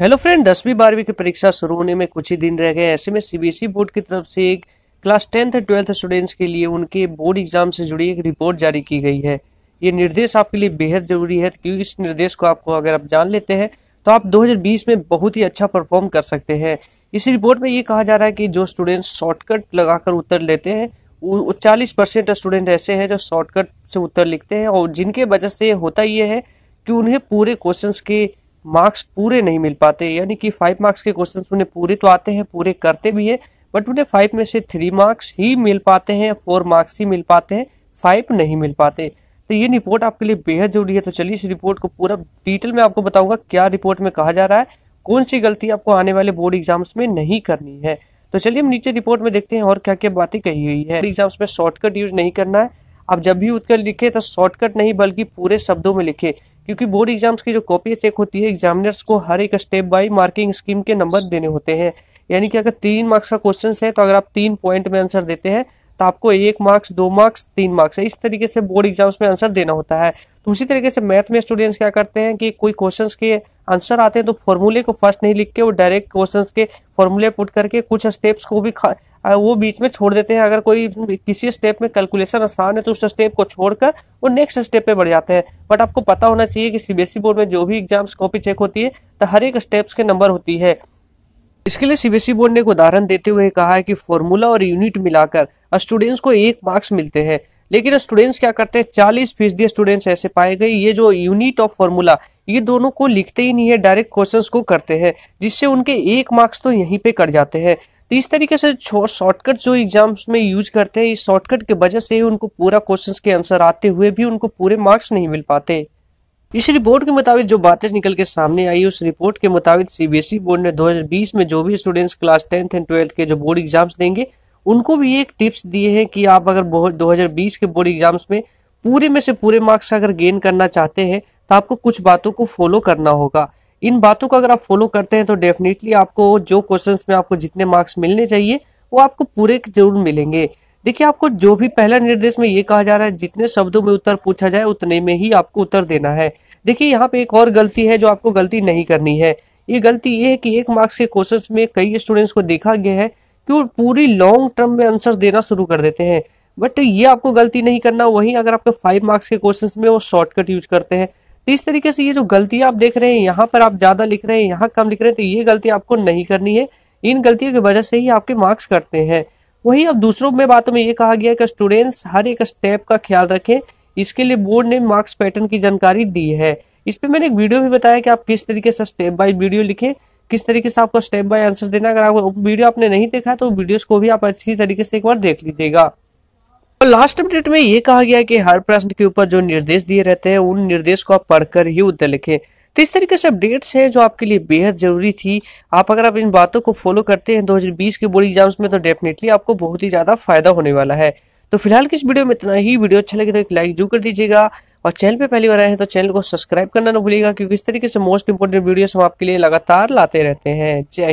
hello friend दसवीं बारहवीं की परीक्षा शुरू होने में कुछ ही दिन रह गए ऐसे में सीबीएसई e बोर्ड की तरफ से एक क्लास टेंथ ट्वेल्थ स्टूडेंट्स के लिए उनके बोर्ड एग्जाम से जुड़ी एक रिपोर्ट जारी की गई है ये निर्देश आपके लिए बेहद जरूरी है क्योंकि इस निर्देश को आपको अगर आप जान लेते हैं तो आप 2020 में बहुत ही अच्छा परफॉर्म कर सकते हैं इस रिपोर्ट में ये कहा जा रहा है कि जो स्टूडेंट्स शॉर्टकट लगाकर उत्तर लेते हैं चालीस परसेंट स्टूडेंट ऐसे हैं जो शॉर्टकट से उत्तर लिखते हैं और जिनके वजह से होता ये है कि उन्हें पूरे क्वेश्चन के मार्क्स पूरे नहीं मिल पाते यानी कि फाइव मार्क्स के क्वेश्चन उन्हें पूरे तो आते हैं पूरे करते भी हैं बट उन्हें फाइव में से थ्री मार्क्स ही मिल पाते हैं फोर मार्क्स ही मिल पाते हैं फाइव नहीं मिल पाते तो ये रिपोर्ट आपके लिए बेहद जरूरी है तो चलिए इस रिपोर्ट को पूरा डिटेल में आपको बताऊंगा क्या रिपोर्ट में कहा जा रहा है कौन सी गलती आपको आने वाले बोर्ड एग्जाम्स में नहीं करनी है तो चलिए हम नीचे रिपोर्ट में देखते हैं और क्या क्या बातें कही हुई है एग्जाम्स में शॉर्टकट यूज नहीं करना है आप जब भी उत्तर लिखे तो शॉर्टकट नहीं बल्कि पूरे शब्दों में लिखे क्योंकि बोर्ड एग्जाम्स की जो कॉपी चेक होती है एग्जामिनर्स को हर एक स्टेप बाई मार्किंग स्कीम के नंबर देने होते हैं यानी कि अगर तीन मार्क्स का क्वेश्चन है तो अगर आप तीन पॉइंट में आंसर देते हैं तो आपको एक मार्क्स दो मार्क्स तीन मार्क्स इस तरीके से बोर्ड एग्जाम्स में आंसर देना होता है उसी तरीके से मैथ में स्टूडेंट्स क्या करते हैं कि कोई क्वेश्चन के आंसर आते हैं तो फॉर्मूले को फर्स्ट नहीं लिख के वो डायरेक्ट क्वेश्चन के फॉर्मूले पुट करके कुछ स्टेप्स को भी वो बीच में छोड़ देते हैं अगर कोई किसी स्टेप में कैलकुलेशन आसान है तो उस स्टेप को छोड़कर वो नेक्स्ट स्टेप पे बढ़ जाते हैं बट आपको पता होना चाहिए कि सीबीएसई बोर्ड e में जो भी एग्जाम्स कॉपी चेक होती है तो हर एक स्टेप्स के नंबर होती है इसके लिए सीबीएसई बोर्ड e ने एक उदाहरण देते हुए कहा है कि फॉर्मूला और यूनिट मिलाकर स्टूडेंट्स को एक मार्क्स मिलते हैं लेकिन स्टूडेंट्स क्या करते हैं चालीस फीसदी स्टूडेंट्स ऐसे पाए गए ये जो यूनिट ऑफ फॉर्मूला ये दोनों को लिखते ही नहीं है डायरेक्ट क्वेश्चंस को करते हैं जिससे उनके एक मार्क्स तो यहीं पे कट जाते हैं तो इस तरीके से शॉर्टकट जो एग्जाम्स में यूज करते हैं इस शॉर्टकट की वजह से ही उनको पूरा क्वेश्चन के आंसर आते हुए भी उनको पूरे मार्क्स नहीं मिल पाते इस रिपोर्ट के मुताबिक जो बातें निकल के सामने आई उस रिपोर्ट के मुताबिक सीबीएसई बोर्ड e ने 2020 में जो भी students class tenth and twelfth के जो बोर्ड एग्जाम्स देंगे उनको भी एक टिप्स दिए हैं कि आप अगर दो हज़ार बीस के बोर्ड एग्जाम्स में पूरे में से पूरे मार्क्स अगर गेन करना चाहते हैं तो आपको कुछ बातों को फॉलो करना होगा इन बातों को अगर आप फॉलो करते हैं तो डेफिनेटली आपको जो क्वेश्चंस में आपको जितने मार्क्स मिलने चाहिए वो आपको पूरे जरूर मिलेंगे देखिए आपको जो भी पहला निर्देश में ये कहा जा रहा है जितने शब्दों में उत्तर पूछा जाए उतने में ही आपको उत्तर देना है देखिए यहाँ पे एक और गलती है जो आपको गलती नहीं करनी है ये गलती ये है कि एक मार्क्स के क्वेश्चन में कई स्टूडेंट्स को देखा गया है क्यों पूरी लॉन्ग टर्म में आंसर देना शुरू कर देते हैं बट ये आपको गलती नहीं करना वही अगर आपके फाइव मार्क्स के क्वेश्चन में वो शॉर्टकट यूज करते हैं तो इस तरीके से ये जो गलतियां आप देख रहे हैं यहाँ पर आप ज्यादा लिख रहे हैं यहाँ कम लिख रहे हैं तो ये गलती आपको नहीं करनी है इन गलतियों की वजह से ही आपके मार्क्स कटते हैं वहीं अब दूसरों में बातों में ये कहा गया है कि स्टूडेंट्स हर एक स्टेप का ख्याल रखें इसके लिए बोर्ड ने मार्क्स पैटर्न की जानकारी दी है इस पर मैंने एक वीडियो भी बताया कि आप किस तरीके से स्टेप बाय वीडियो लिखें किस तरीके से आपको स्टेप बाय आंसर देना अगर आप वीडियो आपने नहीं देखा तो वीडियो को भी आप अच्छी तरीके से एक बार देख लीजिएगा तो लास्ट अपडेट में ये कहा गया कि हर प्रश्न के ऊपर जो निर्देश दिए रहते हैं उन निर्देश को आप पढ़कर ही उत्तर लिखें तो इस तरीके से अपडेट्स हैं जो आपके लिए बेहद जरूरी थी आप अगर आप इन बातों को फॉलो करते हैं 2020 के बोर्ड एग्जाम्स में तो डेफिनेटली आपको बहुत ही ज्यादा फायदा होने वाला है तो फिलहाल इस वीडियो में इतना ही वीडियो अच्छा लगे तो एक लाइक जरूर कर दीजिएगा और चैनल पे पहली बार आए हैं तो चैनल को सब्सक्राइब करना ना भूलिएगा क्योंकि इस तरीके से मोस्ट इंपोर्टेंट वीडियोस हम आपके लिए लगातार लाते रहते हैं जय